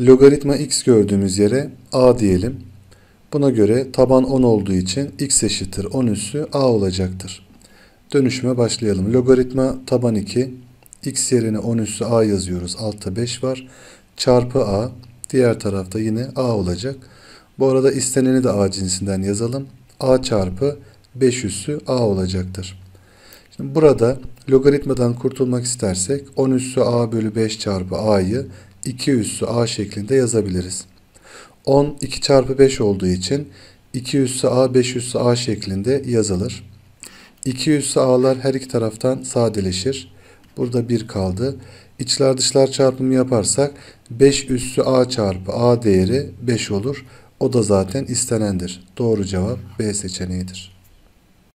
logaritma x gördüğümüz yere a diyelim. Buna göre taban 10 olduğu için x eşittir 10 üssü a olacaktır. Dönüşüme başlayalım. Logaritma taban 2. x yerine 10 üssü a yazıyoruz. Altta 5 var. Çarpı a. Diğer tarafta yine a olacak. Bu arada isteneni de a cinsinden yazalım. a çarpı 5 üssü a olacaktır. Şimdi burada logaritmadan kurtulmak istersek 10 üssü a bölü 5 çarpı a'yı 2 üssü a şeklinde yazabiliriz. 10 2 çarpı 5 olduğu için 2 üssü a 5 üssü a şeklinde yazılır. 2 üssü a'lar her iki taraftan sadeleşir. Burada 1 kaldı. İçler dışlar çarpımı yaparsak 5 üssü a çarpı a değeri 5 olur. O da zaten istenendir. Doğru cevap B seçeneğidir.